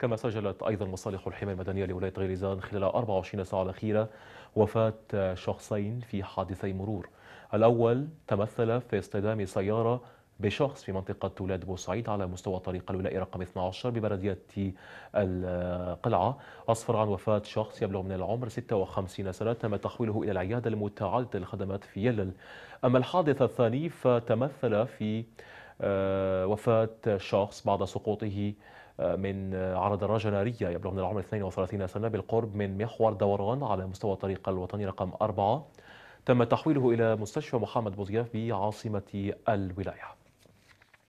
كما سجلت أيضا مصالح الحماية المدنية لولاية غيرزان خلال 24 ساعة الأخيرة وفاة شخصين في حادثي مرور الأول تمثل في اصطدام سيارة بشخص في منطقة ولاد بوسعيد على مستوى الطريق الولائي رقم 12 ببلدية القلعة أسفر عن وفاة شخص يبلغ من العمر 56 سنة تم تحويله إلى العيادة المتعددة للخدمات في يلل أما الحادث الثاني فتمثل في آه، وفاة شخص بعد سقوطه آه، من على دراجة نارية يبلغ من العمر 32 سنة بالقرب من محور دوران على مستوى الطريق الوطني رقم 4 تم تحويله إلى مستشفى محمد بوزياف بعاصمة الولاية